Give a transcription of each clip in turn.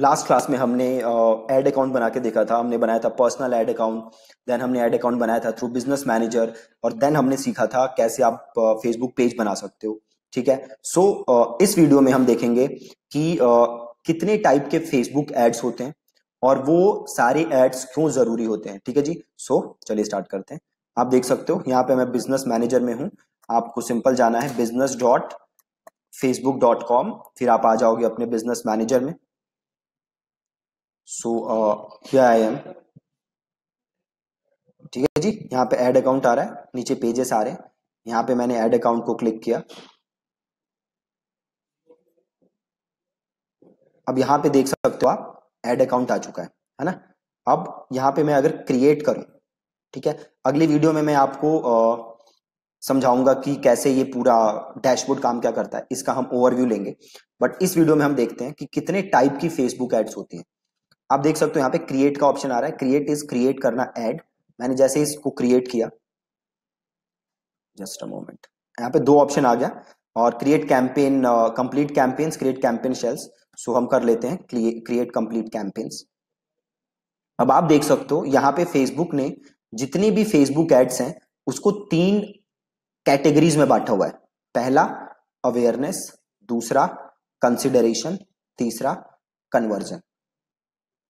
Last class में हमने add uh, account बना के देखा था हमने बनाया था पर्सनल एड अकाउंट देन हमने एड अकाउंट बनाया था थ्रू बिजनेस मैनेजर और देन हमने सीखा था कैसे आप फेसबुक uh, पेज बना सकते हो ठीक है सो so, uh, इस वीडियो में हम देखेंगे कि uh, कितने टाइप के फेसबुक एड्स होते हैं और वो सारे एड्स क्यों जरूरी होते हैं ठीक है जी सो so, चलिए स्टार्ट करते हैं आप देख सकते हो यहाँ पे मैं बिजनेस मैनेजर में हूँ आपको सिंपल जाना है business dot Facebook dot com फिर आप आ जाओगे अपने बिजनेस मैनेजर में सो so, आई uh, ठीक है जी यहाँ पे एड अकाउंट आ रहा है नीचे पेजेस आ रहे हैं यहाँ पे मैंने एड अकाउंट को क्लिक किया अब यहाँ पे देख सकते हो आप एड अकाउंट आ चुका है है ना अब यहाँ पे मैं अगर क्रिएट करूँ ठीक है अगली वीडियो में मैं आपको समझाऊंगा कि कैसे ये पूरा डैशबोर्ड काम क्या करता है इसका हम ओवरव्यू लेंगे बट इस वीडियो में हम देखते हैं कि कितने टाइप की फेसबुक एड्स होती हैं आप देख सकते हो यहाँ पे क्रिएट का ऑप्शन आ रहा है क्रिएट इज क्रिएट करना एड मैंने जैसे इसको क्रिएट किया जस्ट अ मोमेंट यहाँ पे दो ऑप्शन आ गया और create campaign complete campaigns create campaign sales so हम कर लेते हैं क्रिएट कंप्लीट कैंपेन्स अब आप देख सकते हो यहाँ पे फेसबुक ने जितनी भी फेसबुक एड्स हैं उसको तीन कैटेगरीज में बांटा हुआ है पहला अवेयरनेस दूसरा कंसिडरेशन तीसरा कन्वर्जन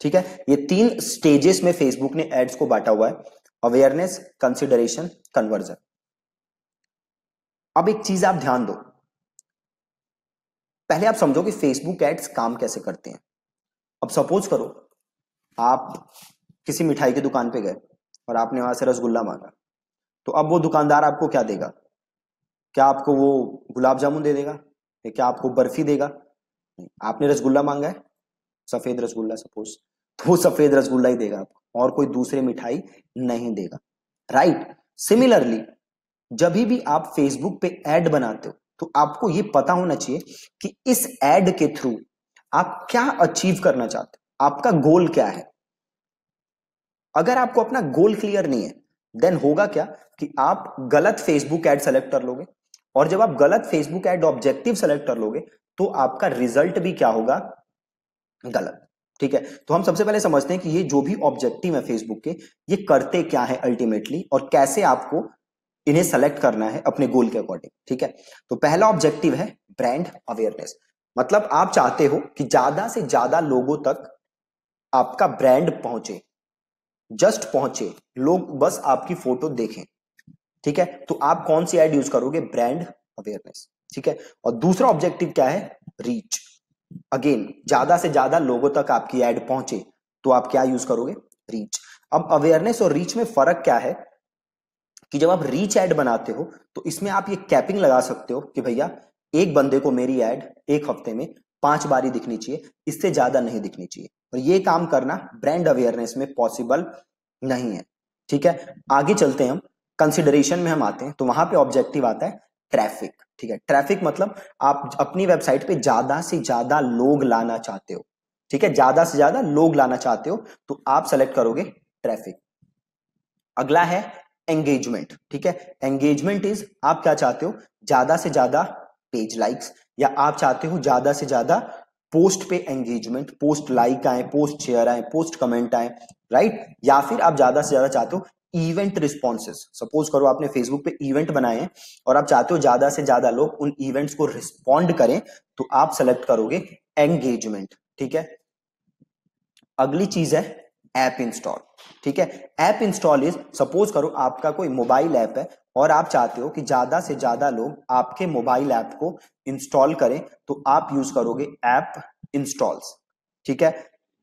ठीक है ये तीन स्टेजेस में फेसबुक ने एड्स को बांटा हुआ है अवेयरनेस कंसिडरेशन कन्वर्जन अब एक चीज आप ध्यान दो पहले आप समझो कि फेसबुक एड्स काम कैसे करते हैं अब सपोज करो आप किसी मिठाई की दुकान पे गए और आपने वहां से रसगुल्ला मांगा तो अब वो दुकानदार आपको क्या देगा क्या आपको वो गुलाब जामुन दे देगा क्या आपको बर्फी देगा आपने रसगुल्ला मांगा है सफेद रसगुल्ला सपोज वो सफेद रसगुल्ला ही देगा आपको और कोई दूसरी मिठाई नहीं देगा राइट सिमिलरली जब भी आप फेसबुक पे एड बनाते हो तो आपको ये पता होना चाहिए कि इस एड के थ्रू आप क्या अचीव करना चाहते हो आपका गोल क्या है अगर आपको अपना गोल क्लियर नहीं है देन होगा क्या कि आप गलत फेसबुक एड सेलेक्ट कर लोगे और जब आप गलत फेसबुक एड ऑब्जेक्टिव सेलेक्ट कर लोगे तो आपका रिजल्ट भी क्या होगा गलत ठीक है तो हम सबसे पहले समझते हैं कि ये जो भी ऑब्जेक्टिव है फेसबुक के ये करते क्या है अल्टीमेटली और कैसे आपको इन्हें सेलेक्ट करना है अपने गोल के अकॉर्डिंग ठीक है तो पहला ऑब्जेक्टिव है ब्रांड अवेयरनेस मतलब आप चाहते हो कि ज्यादा से ज्यादा लोगों तक आपका ब्रांड पहुंचे जस्ट पहुंचे लोग बस आपकी फोटो देखें ठीक है तो आप कौन सी एड यूज करोगे ब्रांड अवेयरनेस ठीक है और दूसरा ऑब्जेक्टिव क्या है रीच अगेन ज्यादा से ज्यादा लोगों तक आपकी एड पहुंचे तो आप क्या यूज करोगे रीच अब अवेयरनेस और रीच में फर्क क्या है कि जब आप रीच एड बनाते हो तो इसमें आप ये कैपिंग लगा सकते हो कि भैया एक बंदे को मेरी एड एक हफ्ते में पांच बारी दिखनी चाहिए इससे ज्यादा नहीं दिखनी चाहिए और ये काम करना ब्रांड अवेयरनेस में पॉसिबल नहीं है ठीक है आगे चलते हैं हम कंसिडरेशन में हम आते हैं तो वहां पे ऑब्जेक्टिव आता है ट्रैफिक ठीक है ट्रैफिक मतलब आप अपनी वेबसाइट पे ज्यादा से ज्यादा लोग लाना चाहते हो ठीक है ज्यादा से ज्यादा लोग लाना चाहते हो तो आप सेलेक्ट करोगे ट्रैफिक अगला है एंगेजमेंट ठीक है एंगेजमेंट इज आप क्या चाहते हो ज्यादा से ज्यादा पेज लाइक्स या आप चाहते हो ज्यादा से ज्यादा पोस्ट पे एंगेजमेंट पोस्ट लाइक आए पोस्ट शेयर आए पोस्ट कमेंट आए राइट या फिर आप ज्यादा से ज्यादा चाहते हो इवेंट रिस्पॉन्सेज सपोज करो आपने फेसबुक पे इवेंट बनाए हैं और आप चाहते हो ज्यादा से ज्यादा लोग उन इवेंट्स को रिस्पॉन्ड करें तो आप सेलेक्ट करोगे एंगेजमेंट ठीक है अगली चीज है ऐप इंस्टॉल ठीक है ऐप इंस्टॉल इज सपोज करो आपका कोई मोबाइल ऐप है और आप चाहते हो कि ज्यादा से ज्यादा लोग आपके मोबाइल ऐप को इंस्टॉल करें तो आप यूज करोगे ऐप इंस्टॉल्स ठीक है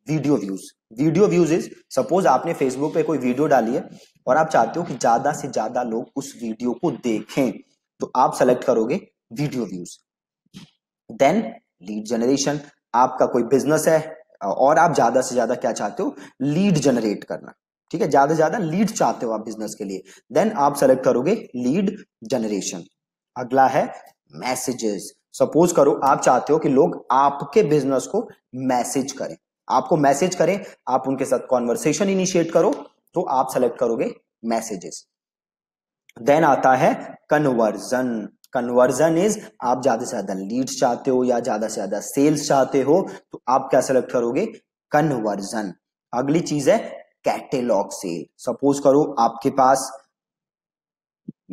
video views video views is suppose आपने फेसबुक पे कोई वीडियो डाली है और आप चाहते हो कि ज्यादा से ज्यादा लोग उस वीडियो को देखें तो आप सेलेक्ट करोगे video views then lead generation आपका कोई बिजनेस है और आप ज्यादा से ज्यादा क्या चाहते हो लीड जनरेट करना ठीक है ज्यादा से ज्यादा लीड चाहते हो आप बिजनेस के लिए देन आप सेलेक्ट करोगे लीड जनरेशन अगला है मैसेजेस सपोज करो आप चाहते हो कि लोग आपके बिजनेस को मैसेज करें आपको मैसेज करें आप उनके साथ कॉन्वर्सेशन इनिशिएट करो तो आप सेलेक्ट करोगे मैसेजेस देन आता है कन्वर्जन कन्वर्जन इज आप ज्यादा से ज्यादा लीड चाहते हो या ज्यादा से ज्यादा सेल्स चाहते हो तो आप क्या सेलेक्ट करोगे कन्वर्जन अगली चीज है कैटेलॉग सेल सपोज करो आपके पास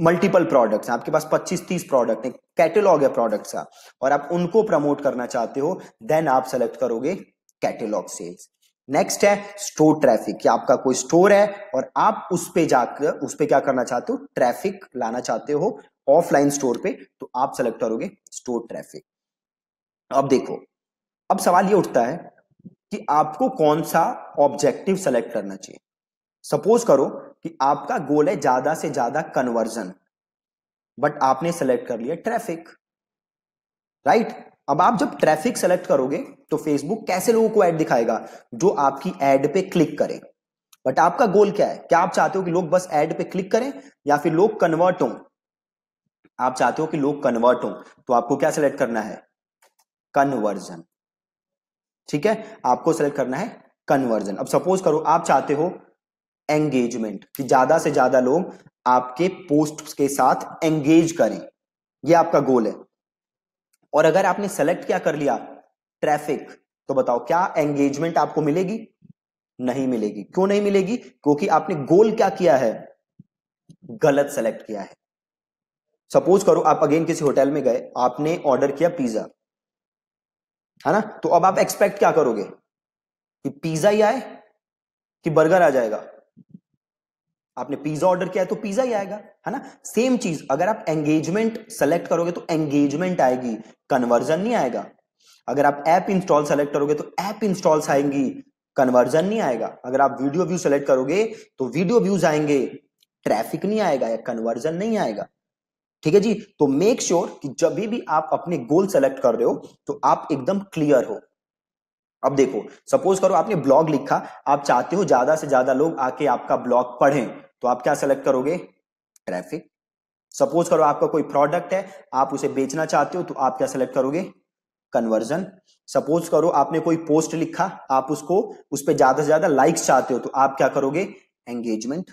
मल्टीपल प्रोडक्ट्स आपके पास 25-30 प्रोडक्ट है कैटेलॉग है प्रोडक्ट्स का और आप उनको प्रमोट करना चाहते हो देन आप सेलेक्ट करोगे कैटेलॉग सेल्स नेक्स्ट है स्टोर ट्रैफिक कि आपका कोई स्टोर है और आप उस पे जाकर उस पे क्या करना चाहते हो ट्रैफिक लाना चाहते हो ऑफलाइन स्टोर पे तो आप सेलेक्ट करोगे स्टोर ट्रैफिक अब देखो अब सवाल ये उठता है कि आपको कौन सा ऑब्जेक्टिव सेलेक्ट करना चाहिए सपोज करो कि आपका गोल है ज्यादा से ज्यादा कन्वर्जन बट आपने सेलेक्ट कर लिया ट्रैफिक राइट right? अब आप जब ट्रैफिक सेलेक्ट करोगे तो फेसबुक कैसे लोगों को ऐड दिखाएगा जो आपकी ऐड पे क्लिक करें बट आपका गोल क्या है क्या आप चाहते हो कि लोग बस ऐड पे क्लिक करें या फिर लोग कन्वर्ट हो आप चाहते हो कि लोग कन्वर्ट हो तो आपको क्या सेलेक्ट करना है कन्वर्जन ठीक है आपको सेलेक्ट करना है कन्वर्जन अब सपोज करो आप चाहते हो एंगेजमेंट कि ज्यादा से ज्यादा लोग आपके पोस्ट के साथ एंगेज करें यह आपका गोल है और अगर आपने सेलेक्ट क्या कर लिया ट्रैफिक तो बताओ क्या एंगेजमेंट आपको मिलेगी नहीं मिलेगी क्यों नहीं मिलेगी क्योंकि आपने गोल क्या किया है गलत सेलेक्ट किया है सपोज करो आप अगेन किसी होटल में गए आपने ऑर्डर किया पिज्जा है ना तो अब आप एक्सपेक्ट क्या करोगे कि पिज्जा ही आए कि बर्गर आ जाएगा आपने पिज्जा ऑर्डर किया है तो पिज्जा ही आएगा है ना सेम चीज अगर आप एंगेजमेंट सेलेक्ट करोगे तो एंगेजमेंट आएगी कन्वर्जन नहीं आएगा अगर आप ऐप इंस्टॉल सेलेक्ट करोगे तो ऐप इंस्टॉल्स आएंगी कन्वर्जन नहीं आएगा अगर आप वीडियो व्यू सेलेक्ट करोगे तो वीडियो व्यूज आएंगे ट्रैफिक नहीं आएगा या कन्वर्जन नहीं आएगा ठीक है जी तो मेक श्योर sure कि जब भी आप अपने गोल सेलेक्ट कर रहे हो तो आप एकदम क्लियर हो अब देखो सपोज करो आपने ब्लॉग लिखा आप चाहते हो ज्यादा से ज्यादा लोग आके आपका ब्लॉग पढ़ें तो आप क्या सेलेक्ट करोगे ट्रैफिक सपोज करो आपका कोई प्रोडक्ट है आप उसे बेचना चाहते हो तो आप क्या सेलेक्ट करोगे कन्वर्जन सपोज करो आपने कोई पोस्ट लिखा आप उसको उस पर ज्यादा से ज्यादा लाइक्स चाहते हो तो आप क्या करोगे एंगेजमेंट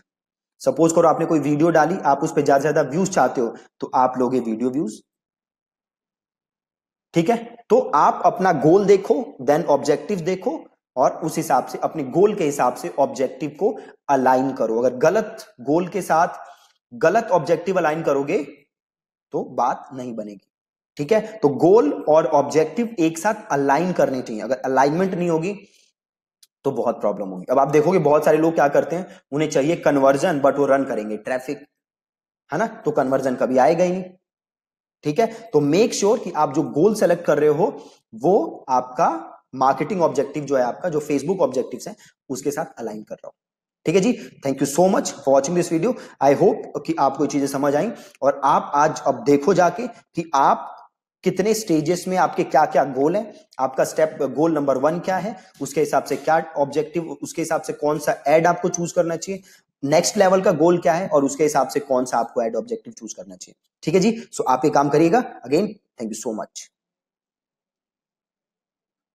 सपोज करो आपने कोई वीडियो डाली आप उस पर ज्यादा से ज्यादा व्यूज चाहते हो तो आप लोगे वीडियो व्यूज ठीक है तो आप अपना गोल देखो देन ऑब्जेक्टिव देखो और उस हिसाब से अपने गोल के हिसाब से ऑब्जेक्टिव को अलाइन करो अगर गलत गोल के साथ गलत ऑब्जेक्टिव अलाइन करोगे तो बात नहीं बनेगी ठीक है तो गोल और ऑब्जेक्टिव एक साथ अलाइन करने चाहिए अगर अलाइनमेंट नहीं होगी तो बहुत प्रॉब्लम होगी अब आप देखोगे बहुत सारे लोग क्या करते हैं उन्हें चाहिए कन्वर्जन बट वो रन करेंगे ट्रैफिक है ना तो कन्वर्जन कभी आएगा ही नहीं ठीक है तो मेक श्योर sure कि आप जो गोल सेलेक्ट कर रहे हो वो आपका मार्केटिंग ऑब्जेक्टिव जो है आपका जो फेसबुक ऑब्जेक्टिव है उसके साथ अलाइन कर रहा हूं ठीक है जी thank you so much for watching this video I hope कि आपको चीजें समझ आई और आप आज अब देखो जाके कि आप कितने स्टेजेस में आपके क्या क्या गोल हैं आपका स्टेप गोल नंबर वन क्या है उसके हिसाब से क्या ऑब्जेक्टिव उसके हिसाब से कौन सा एड आपको चूज करना चाहिए नेक्स्ट लेवल का गोल क्या है और उसके हिसाब से कौन सा आपको एड ऑब्जेक्टिव चूज करना चाहिए ठीक है जी सो so, आप ये काम करिएगा again thank you so much